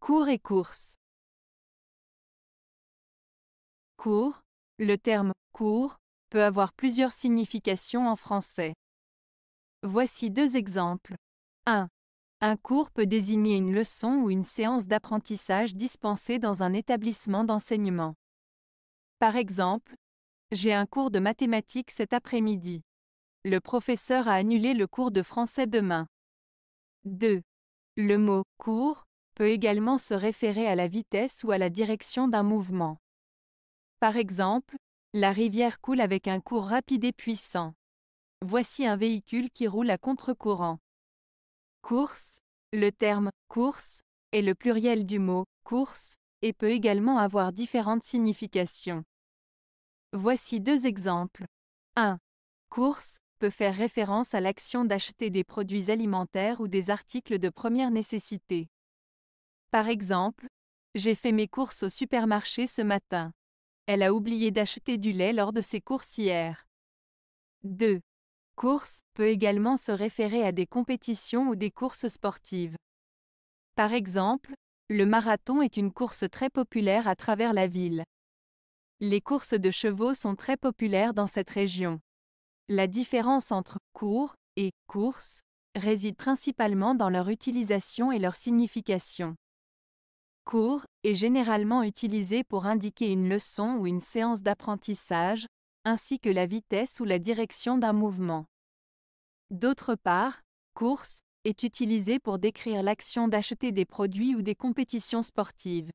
Cours et courses Cours. Le terme cours peut avoir plusieurs significations en français. Voici deux exemples. 1. Un cours peut désigner une leçon ou une séance d'apprentissage dispensée dans un établissement d'enseignement. Par exemple, j'ai un cours de mathématiques cet après-midi. Le professeur a annulé le cours de français demain. 2. Le mot cours peut également se référer à la vitesse ou à la direction d'un mouvement. Par exemple, la rivière coule avec un cours rapide et puissant. Voici un véhicule qui roule à contre-courant. Course, le terme course est le pluriel du mot course et peut également avoir différentes significations. Voici deux exemples. 1. Course peut faire référence à l'action d'acheter des produits alimentaires ou des articles de première nécessité. Par exemple, j'ai fait mes courses au supermarché ce matin. Elle a oublié d'acheter du lait lors de ses courses hier. 2. Course peut également se référer à des compétitions ou des courses sportives. Par exemple, le marathon est une course très populaire à travers la ville. Les courses de chevaux sont très populaires dans cette région. La différence entre cours et course réside principalement dans leur utilisation et leur signification cours, est généralement utilisé pour indiquer une leçon ou une séance d'apprentissage, ainsi que la vitesse ou la direction d'un mouvement. D'autre part, course est utilisé pour décrire l'action d'acheter des produits ou des compétitions sportives.